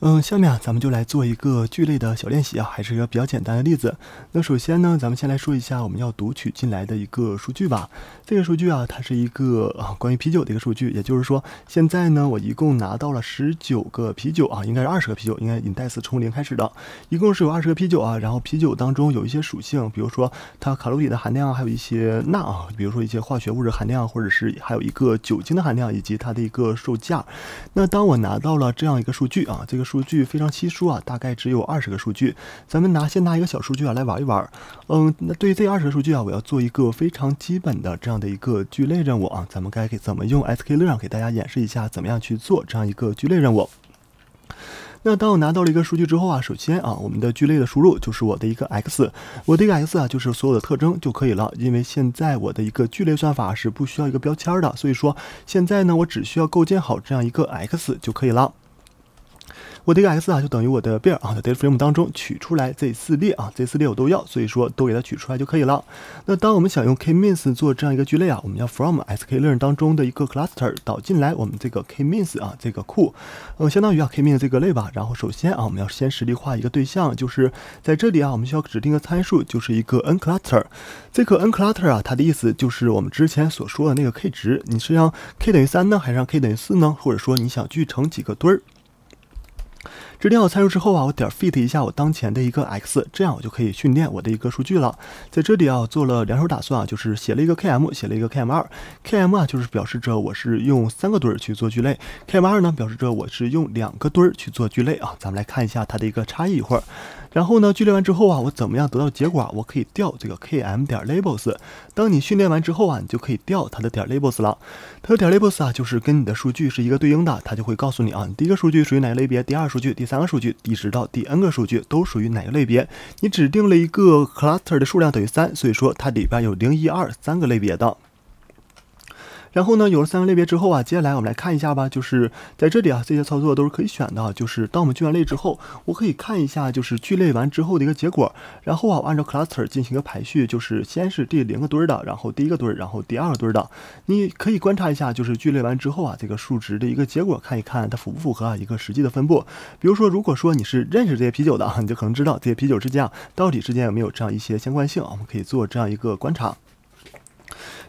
嗯，下面咱们就来做一个聚类的小练习啊，还是一个比较简单的例子。那首先呢，咱们先来说一下我们要读取进来的一个数据吧。这个数据啊，它是一个啊关于啤酒的一个数据，也就是说，现在呢我一共拿到了十九个啤酒啊，应该是二十个啤酒，应该 index 从零开始的，一共是有二十个啤酒啊。然后啤酒当中有一些属性，比如说它卡路里的含量，还有一些钠啊，比如说一些化学物质含量，或者是还有一个酒精的含量以及它的一个售价。那当我拿到了这样一个数据啊，这个。数据非常稀疏啊，大概只有二十个数据。咱们拿先拿一个小数据啊来玩一玩。嗯，那对于这二十个数据啊，我要做一个非常基本的这样的一个聚类任务啊。咱们该给怎么用 SKLearn 给大家演示一下怎么样去做这样一个聚类任务？那当我拿到了一个数据之后啊，首先啊，我们的聚类的输入就是我的一个 X，我的一个 X 啊就是所有的特征就可以了，因为现在我的一个聚类算法是不需要一个标签的，所以说现在呢，我只需要构建好这样一个 X 就可以了。我这个 x 啊，就等于我的 bear 啊，在 data frame 当中取出来这四列啊，这四列我都要，所以说都给它取出来就可以了。那当我们想用 k means 做这样一个聚类啊，我们要 from sklearn 当中的一个 cluster 导进来，我们这个 k means 啊这个库，呃，相当于啊 k means 这个类吧。然后首先啊，我们要先实例化一个对象，就是在这里啊，我们需要指定一个参数，就是一个 n cluster。这个 n cluster 啊，它的意思就是我们之前所说的那个 k 值，你是让 k 等于三呢，还是让 k 等于四呢？或者说你想聚成几个堆儿？指定好参数之后啊，我点 fit 一下我当前的一个 x，这样我就可以训练我的一个数据了。在这里啊，做了两手打算啊，就是写了一个 km，写了一个 km 二。km 啊，就是表示着我是用三个堆儿去做聚类。km 二呢，表示着我是用两个堆儿去做聚类啊。咱们来看一下它的一个差异一会儿。然后呢，训练完之后啊，我怎么样得到结果啊？我可以调这个 km 点 labels。当你训练完之后啊，你就可以调它的点 labels 了。它的点 labels 啊，就是跟你的数据是一个对应的，它就会告诉你啊，你第一个数据属于哪个类别，第二数据，第三个数据，一直到第 n 个数据都属于哪个类别。你指定了一个 cluster 的数量等于三，所以说它里边有零、一、二三个类别的。然后呢，有了三个类别之后啊，接下来我们来看一下吧。就是在这里啊，这些操作都是可以选的。就是当我们聚完类之后，我可以看一下，就是聚类完之后的一个结果。然后啊，我按照 cluster 进行一个排序，就是先是第零个堆的，然后第一个堆，然后第二个堆的。你可以观察一下，就是聚类完之后啊，这个数值的一个结果，看一看它符不符合啊一个实际的分布。比如说，如果说你是认识这些啤酒的，你就可能知道这些啤酒之间啊到底之间有没有这样一些相关性。我们可以做这样一个观察。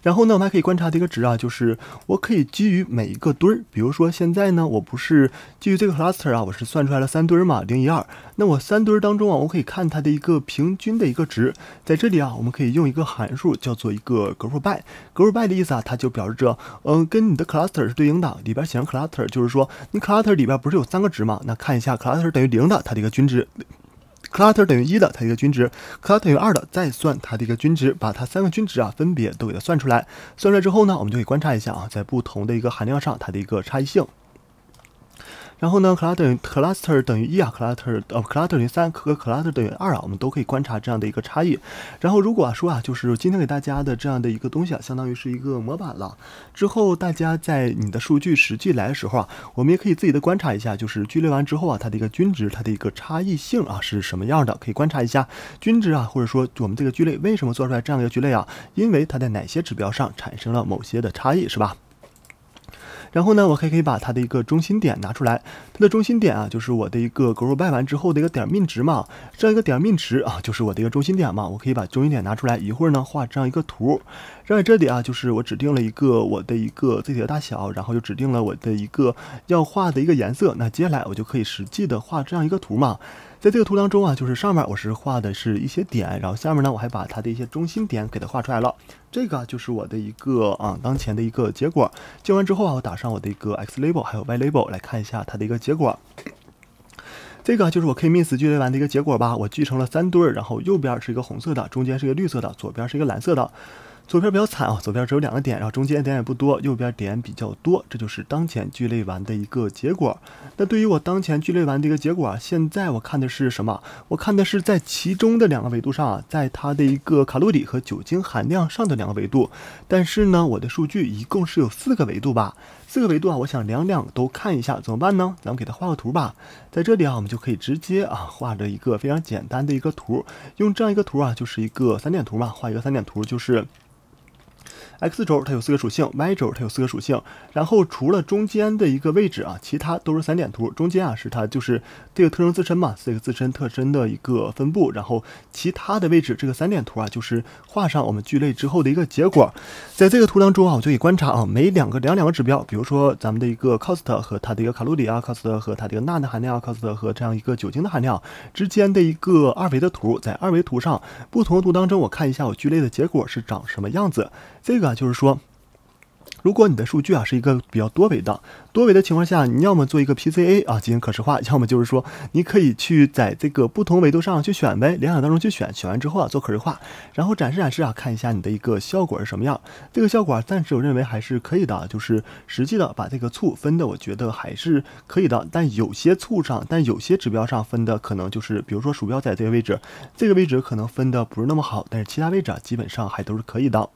然后呢，我们还可以观察的一个值啊，就是我可以基于每一个堆儿，比如说现在呢，我不是基于这个 cluster 啊，我是算出来了三堆儿嘛，零一二。那我三堆儿当中啊，我可以看它的一个平均的一个值。在这里啊，我们可以用一个函数叫做一个 group by，group by 的意思啊，它就表示着，嗯，跟你的 cluster 是对应的，里边写 cluster，就是说你 cluster 里边不是有三个值嘛？那看一下 cluster 等于零的它的一个均值。clutter 等于一的，它一个均值；c l u t t e r 等于二的，再算它的一个均值，把它三个均值啊，分别都给它算出来。算出来之后呢，我们就可以观察一下啊，在不同的一个含量上，它的一个差异性。然后呢，cluster cluster 等于一啊，cluster 呃 cluster 等于三和 cluster 等于二啊，我们都可以观察这样的一个差异。然后如果啊说啊，就是今天给大家的这样的一个东西啊，相当于是一个模板了。之后大家在你的数据实际来的时候啊，我们也可以自己的观察一下，就是聚类完之后啊，它的一个均值，它的一个差异性啊是什么样的，可以观察一下均值啊，或者说我们这个聚类为什么做出来这样一个聚类啊，因为它在哪些指标上产生了某些的差异，是吧？然后呢，我还可以把它的一个中心点拿出来，它的中心点啊，就是我的一个 g r o 格 by 完之后的一个点命值嘛，这样一个点命值啊，就是我的一个中心点嘛，我可以把中心点拿出来，一会儿呢画这样一个图，然在这里啊，就是我指定了一个我的一个字体的大小，然后就指定了我的一个要画的一个颜色，那接下来我就可以实际的画这样一个图嘛。在这个图当中啊，就是上面我是画的是一些点，然后下面呢我还把它的一些中心点给它画出来了。这个就是我的一个啊当前的一个结果。建完之后啊，我打上我的一个 x label，还有 y label，来看一下它的一个结果。这个就是我 k m i s s 聚类完的一个结果吧。我聚成了三堆儿，然后右边是一个红色的，中间是一个绿色的，左边是一个蓝色的。左边比较惨啊，左边只有两个点，然后中间点也不多，右边点比较多，这就是当前聚类完的一个结果。那对于我当前聚类完的一个结果啊，现在我看的是什么？我看的是在其中的两个维度上啊，在它的一个卡路里和酒精含量上的两个维度。但是呢，我的数据一共是有四个维度吧？四个维度啊，我想两两都看一下，怎么办呢？咱们给它画个图吧。在这里啊，我们就可以直接啊，画着一个非常简单的一个图，用这样一个图啊，就是一个三点图嘛，画一个三点图就是。x 轴它有四个属性，y 轴它有四个属性。然后除了中间的一个位置啊，其他都是散点图。中间啊是它就是这个特征自身嘛，这个自身特征的一个分布。然后其他的位置这个散点图啊，就是画上我们聚类之后的一个结果。在这个图当中啊，我就以观察啊，每两个两两个指标，比如说咱们的一个 cost 和它的一个卡路里啊，cost 和它的一个钠的含量啊，cost 和这样一个酒精的含量之间的一个二维的图，在二维图上不同的图当中，我看一下我聚类的结果是长什么样子。这个就是说，如果你的数据啊是一个比较多维的，多维的情况下，你要么做一个 PCA 啊进行可视化，要么就是说你可以去在这个不同维度上去选呗，联想当中去选，选完之后啊做可视化，然后展示展示啊，看一下你的一个效果是什么样。这个效果啊，暂时我认为还是可以的，就是实际的把这个醋分的，我觉得还是可以的。但有些醋上，但有些指标上分的可能就是，比如说鼠标在这个位置，这个位置可能分的不是那么好，但是其他位置啊基本上还都是可以的。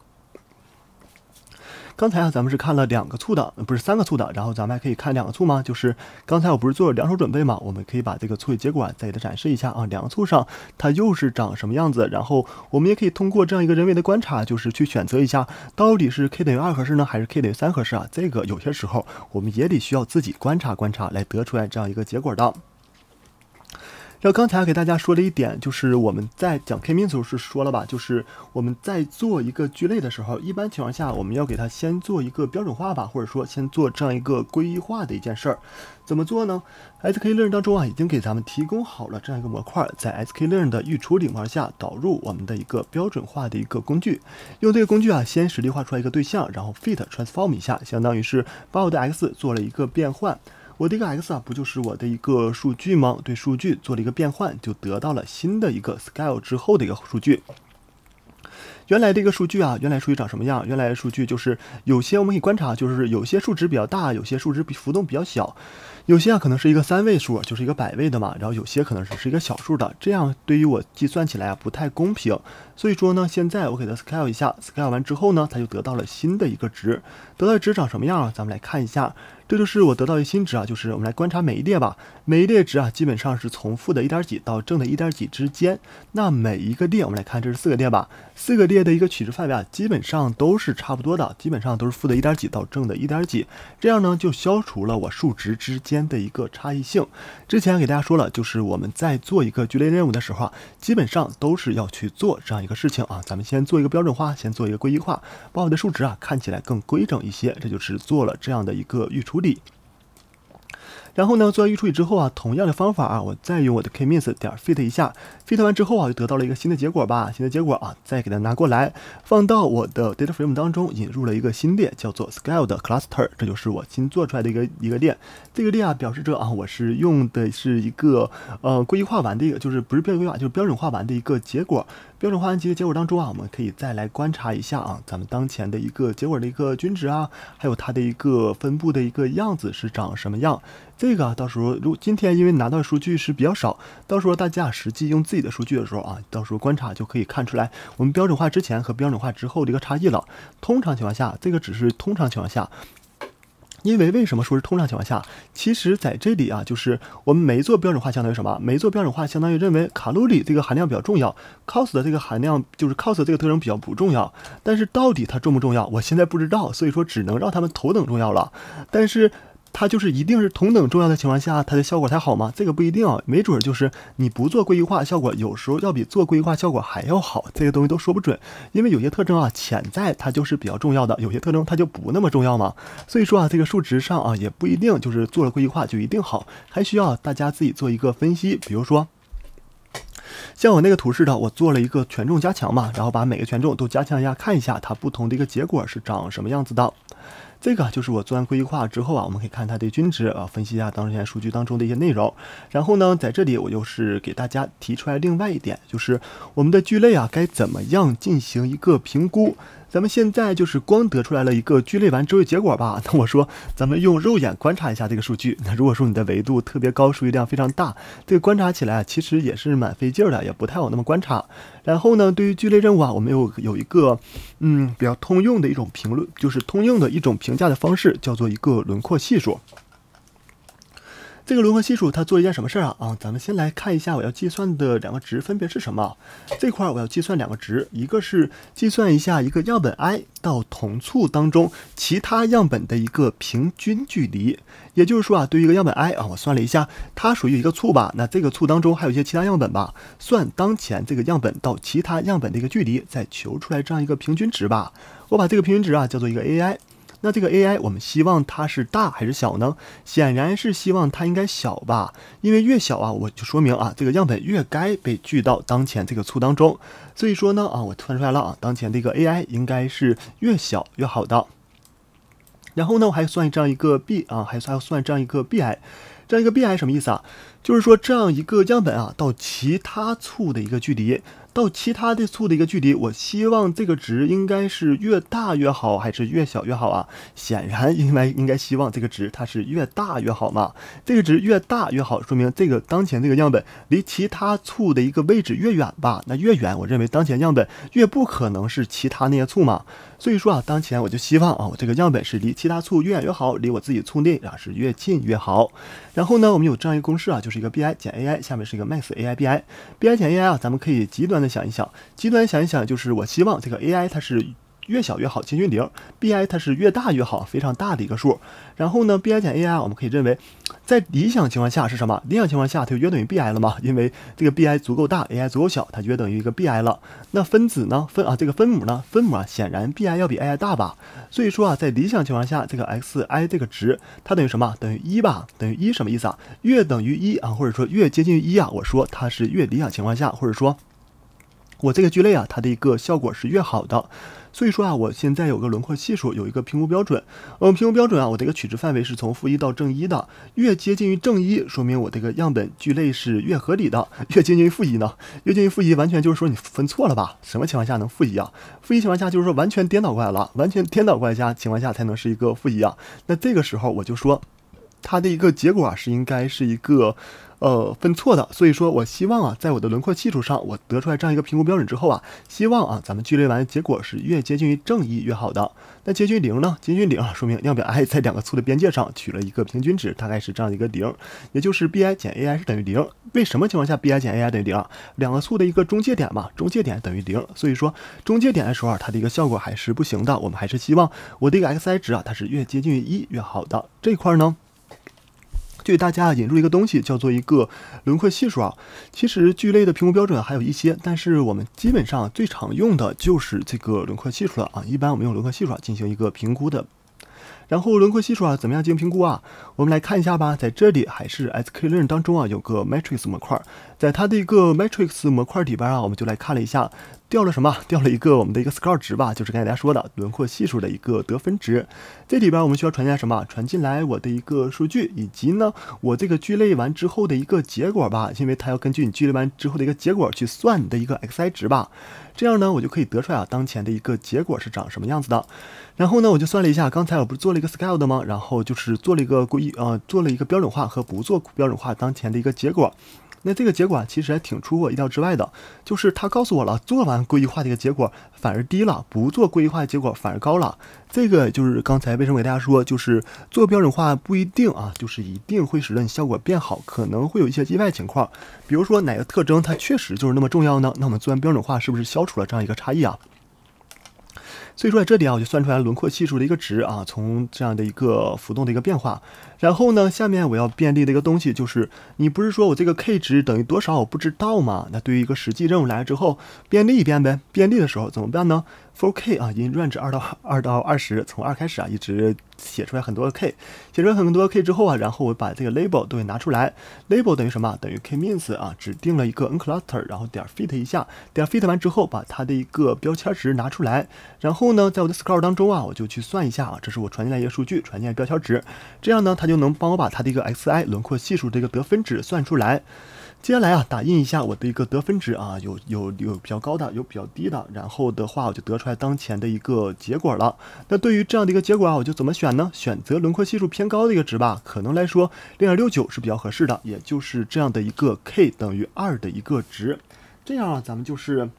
刚才啊，咱们是看了两个醋的，不是三个醋的。然后咱们还可以看两个醋吗？就是刚才我不是做了两手准备吗？我们可以把这个处理结果再给它展示一下啊。两个醋上它又是长什么样子？然后我们也可以通过这样一个人为的观察，就是去选择一下，到底是 k 等于二合适呢，还是 k 等于三合适啊？这个有些时候我们也得需要自己观察观察来得出来这样一个结果的。后刚才给大家说的一点，就是我们在讲 K-means 时候是说了吧，就是我们在做一个聚类的时候，一般情况下我们要给它先做一个标准化吧，或者说先做这样一个归一化的一件事儿，怎么做呢？S K Learn 当中啊已经给咱们提供好了这样一个模块，在 S K Learn 的预处理模块下导入我们的一个标准化的一个工具，用这个工具啊先实例化出来一个对象，然后 fit transform 一下，相当于是把我的 x 做了一个变换。我的一个 x 啊，不就是我的一个数据吗？对数据做了一个变换，就得到了新的一个 scale 之后的一个数据。原来的一个数据啊，原来数据长什么样？原来数据就是有些我们可以观察，就是有些数值比较大，有些数值比浮动比较小，有些啊可能是一个三位数，就是一个百位的嘛。然后有些可能只是一个小数的，这样对于我计算起来啊不太公平。所以说呢，现在我给它 scale 一下，scale 完之后呢，它就得到了新的一个值。得到值长什么样？咱们来看一下。这就是我得到的新值啊，就是我们来观察每一列吧，每一列值啊，基本上是从负的一点几到正的一点几之间。那每一个列，我们来看，这是四个列吧，四个列的一个取值范围啊，基本上都是差不多的，基本上都是负的一点几到正的一点几，这样呢就消除了我数值之间的一个差异性。之前给大家说了，就是我们在做一个聚类任务的时候啊，基本上都是要去做这样一个事情啊，咱们先做一个标准化，先做一个归一化，把我的数值啊看起来更规整一些，这就是做了这样的一个预处理。力，然后呢，做完预处理之后啊，同样的方法啊，我再用我的 k m i n s 点 fit 一下，fit 完之后啊，就得到了一个新的结果吧。新的结果啊，再给它拿过来，放到我的 data frame 当中，引入了一个新列，叫做 scaled cluster，这就是我新做出来的一个一个列。这个列啊，表示着啊，我是用的是一个呃归一化完的一个，就是不是标准归化，就是标准化完的一个结果。标准化完结结果当中啊，我们可以再来观察一下啊，咱们当前的一个结果的一个均值啊，还有它的一个分布的一个样子是长什么样。这个到时候，如今天因为拿到数据是比较少，到时候大家实际用自己的数据的时候啊，到时候观察就可以看出来我们标准化之前和标准化之后的一个差异了。通常情况下，这个只是通常情况下，因为为什么说是通常情况下？其实在这里啊，就是我们没做标准化，相当于什么？没做标准化，相当于认为卡路里这个含量比较重要，cost 的这个含量就是 cost 这个特征比较不重要。但是到底它重不重要，我现在不知道，所以说只能让他们头等重要了。但是。它就是一定是同等重要的情况下，它的效果才好吗？这个不一定啊，没准就是你不做规划，效果有时候要比做规划效果还要好。这些东西都说不准，因为有些特征啊，潜在它就是比较重要的，有些特征它就不那么重要嘛。所以说啊，这个数值上啊，也不一定就是做了规划就一定好，还需要大家自己做一个分析。比如说，像我那个图似的，我做了一个权重加强嘛，然后把每个权重都加强一下，看一下它不同的一个结果是长什么样子的。这个就是我做完规划之后啊，我们可以看它的均值啊，分析一下当前数据当中的一些内容。然后呢，在这里我就是给大家提出来另外一点，就是我们的聚类啊，该怎么样进行一个评估？咱们现在就是光得出来了一个聚类完之后的结果吧。那我说，咱们用肉眼观察一下这个数据。那如果说你的维度特别高，数据量非常大，这个观察起来其实也是蛮费劲儿的，也不太好那么观察。然后呢，对于聚类任务啊，我们有有一个，嗯，比较通用的一种评论，就是通用的一种评价的方式，叫做一个轮廓系数。这个融合系数它做一件什么事儿啊？啊，咱们先来看一下我要计算的两个值分别是什么。这块我要计算两个值，一个是计算一下一个样本 i 到同簇当中其他样本的一个平均距离。也就是说啊，对于一个样本 i 啊，我算了一下，它属于一个簇吧，那这个簇当中还有一些其他样本吧，算当前这个样本到其他样本的一个距离，再求出来这样一个平均值吧。我把这个平均值啊叫做一个 ai。那这个 AI，我们希望它是大还是小呢？显然是希望它应该小吧，因为越小啊，我就说明啊，这个样本越该被聚到当前这个簇当中。所以说呢，啊，我算出来了啊，当前这个 AI 应该是越小越好的。然后呢，我还算这样一个 b 啊，还还要算这样一个 bi，这样一个 bi 什么意思啊？就是说这样一个样本啊，到其他簇的一个距离。到其他的簇的一个距离，我希望这个值应该是越大越好，还是越小越好啊？显然应该应该希望这个值它是越大越好嘛？这个值越大越好，说明这个当前这个样本离其他簇的一个位置越远吧？那越远，我认为当前样本越不可能是其他那些簇嘛？所以说啊，当前我就希望啊，我这个样本是离其他簇越远越好，离我自己簇内啊是越近越好。然后呢，我们有这样一个公式啊，就是一个 b i 减 a i 下面是一个 max a i b i b i 减 a i 啊，咱们可以极端。再想一想，极端想一想，就是我希望这个 AI 它是越小越好，接近零；BI 它是越大越好，非常大的一个数。然后呢，BI 减 AI，我们可以认为，在理想情况下是什么？理想情况下它就约等于 BI 了嘛，因为这个 BI 足够大，AI 足够小，它约等于一个 BI 了。那分子呢？分啊，这个分母呢？分母啊，显然 BI 要比 AI 大吧？所以说啊，在理想情况下，这个 xi 这个值它等于什么？等于一吧？等于一什么意思啊？越等于一啊，或者说越接近于一啊？我说它是越理想情况下，或者说。我这个聚类啊，它的一个效果是越好的，所以说啊，我现在有个轮廓系数，有一个评估标准。嗯，评估标准啊，我这个取值范围是从负一到正一的，越接近于正一，说明我这个样本聚类是越合理的；越接近于负一呢，越接近于负一，完全就是说你分错了吧？什么情况下能负一啊？负一情况下就是说完全颠倒过来了，完全颠倒过来下情况下才能是一个负一啊。那这个时候我就说。它的一个结果啊是应该是一个，呃，分错的。所以说，我希望啊，在我的轮廓系数上，我得出来这样一个评估标准之后啊，希望啊，咱们聚类完结果是越接近于正一越好的。那接近零呢？接近零说明样本 i 在两个簇的边界上取了一个平均值，大概是这样的一个零，也就是 b_i 减 a_i 是等于零。为什么情况下 b_i 减 a_i 等于零？两个簇的一个中介点嘛，中介点等于零。所以说，中介点的时候，啊，它的一个效果还是不行的。我们还是希望我的一个 x_i 值啊，它是越接近于一越好的。这块呢？就给大家引入一个东西，叫做一个轮廓系数啊。其实聚类的评估标准还有一些，但是我们基本上最常用的就是这个轮廓系数了啊。一般我们用轮廓系数进行一个评估的。然后轮廓系数啊，怎么样进行评估啊？我们来看一下吧。在这里还是 SKLearn 当中啊，有个 Matrix 模块，在它的一个 Matrix 模块里边啊，我们就来看了一下。掉了什么？掉了一个我们的一个 score 值吧，就是刚才大家说的轮廓系数的一个得分值。这里边我们需要传进来什么？传进来我的一个数据，以及呢我这个聚类完之后的一个结果吧，因为它要根据你聚类完之后的一个结果去算你的一个 x i 值吧。这样呢，我就可以得出来啊，当前的一个结果是长什么样子的。然后呢，我就算了一下，刚才我不是做了一个 s c a l e 的吗？然后就是做了一个规呃，做了一个标准化和不做标准化当前的一个结果。那这个结果其实还挺出乎我意料之外的，就是他告诉我了，做完规划的一个结果反而低了，不做规划的结果反而高了。这个就是刚才为什么给大家说，就是做标准化不一定啊，就是一定会使得你效果变好，可能会有一些意外情况。比如说哪个特征它确实就是那么重要呢？那我们做完标准化是不是消除了这样一个差异啊？所以说在这里啊，我就算出来轮廓系数的一个值啊，从这样的一个浮动的一个变化。然后呢，下面我要便利的一个东西就是，你不是说我这个 k 值等于多少我不知道吗？那对于一个实际任务来了之后，便利一遍呗。便利的时候怎么办呢？Four K 啊，in range 二到二到二十，从二开始啊，一直写出来很多个 K，写出来很多个 K 之后啊，然后我把这个 label 都给拿出来，label 等于什么？等于 k means 啊，指定了一个 n cluster，然后点 fit 一下，点 fit 完之后，把它的一个标签值拿出来，然后呢，在我的 score 当中啊，我就去算一下啊，这是我传进来一个数据，传进来标签值，这样呢，它就能帮我把它的一个 x i 轮廓系数这个得分值算出来。接下来啊，打印一下我的一个得分值啊，有有有比较高的，有比较低的，然后的话我就得出来当前的一个结果了。那对于这样的一个结果啊，我就怎么选呢？选择轮廓系数偏高的一个值吧，可能来说零点六九是比较合适的，也就是这样的一个 k 等于二的一个值，这样啊，咱们就是。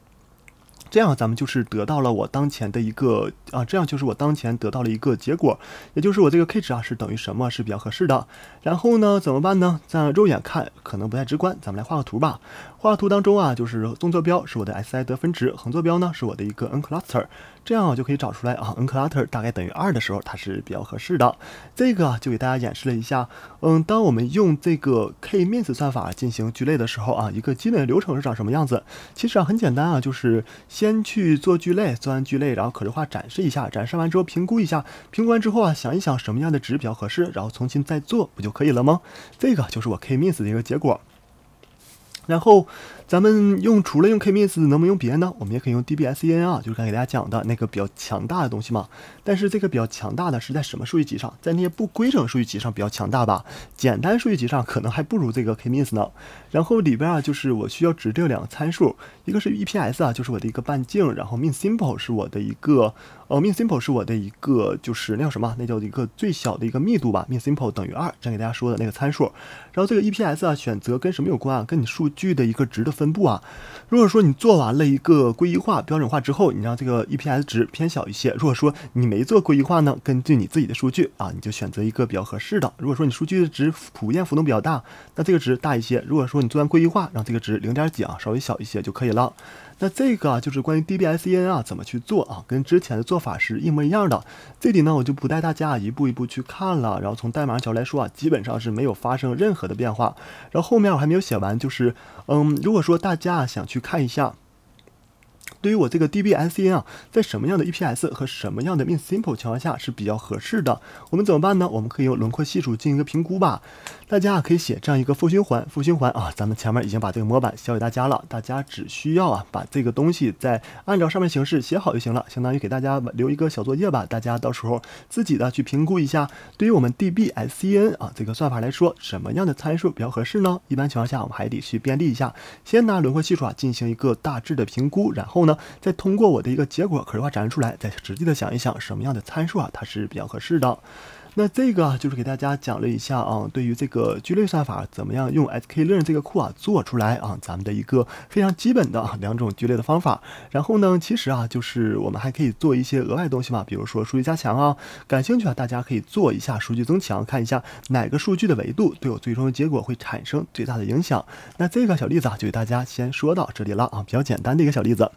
这样咱们就是得到了我当前的一个啊，这样就是我当前得到了一个结果，也就是我这个 k 值啊是等于什么是比较合适的。然后呢，怎么办呢？在肉眼看可能不太直观，咱们来画个图吧。画图当中啊，就是纵坐标是我的 S I 得分值，横坐标呢是我的一个 n cluster，这样我就可以找出来啊，n cluster 大概等于二的时候，它是比较合适的。这个就给大家演示了一下，嗯，当我们用这个 k m i n s 算法进行聚类的时候啊，一个基本流程是长什么样子？其实啊很简单啊，就是先去做聚类，做完聚类，然后可视化展示一下，展示完之后评估一下，评估完之后啊，想一想什么样的值比较合适，然后重新再做，不就可以了吗？这个就是我 k m i n s 的一个结果。然后。咱们用除了用 k m s 能不能用别的呢？我们也可以用 DBSCAN 啊，就是刚才给大家讲的那个比较强大的东西嘛。但是这个比较强大的是在什么数据集上？在那些不规整数据集上比较强大吧。简单数据集上可能还不如这个 k m s 呢。然后里边啊，就是我需要指定两个参数，一个是 EPS 啊，就是我的一个半径，然后 m i n s i m p l e 是我的一个呃 m i n s i m p l e 是我的一个就是那叫什么？那叫一个最小的一个密度吧。m i n s i m p l e 等于二，这样给大家说的那个参数。然后这个 EPS 啊，选择跟什么有关啊？跟你数据的一个值的。分布啊，如果说你做完了一个归一化、标准化之后，你让这个 EPS 值偏小一些；如果说你没做归一化呢，根据你自己的数据啊，你就选择一个比较合适的。如果说你数据的值普遍浮动比较大，那这个值大一些；如果说你做完归一化，让这个值零点几啊，稍微小一些就可以了。那这个啊，就是关于 d b s e n 啊，怎么去做啊，跟之前的做法是一模一样的。这里呢，我就不带大家一步一步去看了。然后从代码角度来说啊，基本上是没有发生任何的变化。然后后面我还没有写完，就是嗯，如果说大家想去看一下。对于我这个 DBSCN 啊，在什么样的 EPS 和什么样的 mean simple 情况下是比较合适的？我们怎么办呢？我们可以用轮廓系数进行一个评估吧。大家啊，可以写这样一个负循环，负循环啊，咱们前面已经把这个模板教给大家了，大家只需要啊把这个东西再按照上面形式写好就行了，相当于给大家留一个小作业吧。大家到时候自己呢去评估一下，对于我们 DBSCN 啊这个算法来说，什么样的参数比较合适呢？一般情况下，我们还得去便利一下，先拿轮廓系数啊进行一个大致的评估，然后呢？再通过我的一个结果可视化展示出来，再实际的想一想什么样的参数啊，它是比较合适的。那这个就是给大家讲了一下啊，对于这个聚类算法，怎么样用 sklearn 这个库啊做出来啊，咱们的一个非常基本的两种聚类的方法。然后呢，其实啊，就是我们还可以做一些额外东西嘛，比如说数据加强啊。感兴趣啊，大家可以做一下数据增强，看一下哪个数据的维度对我最终的结果会产生最大的影响。那这个小例子啊，就给大家先说到这里了啊，比较简单的一个小例子。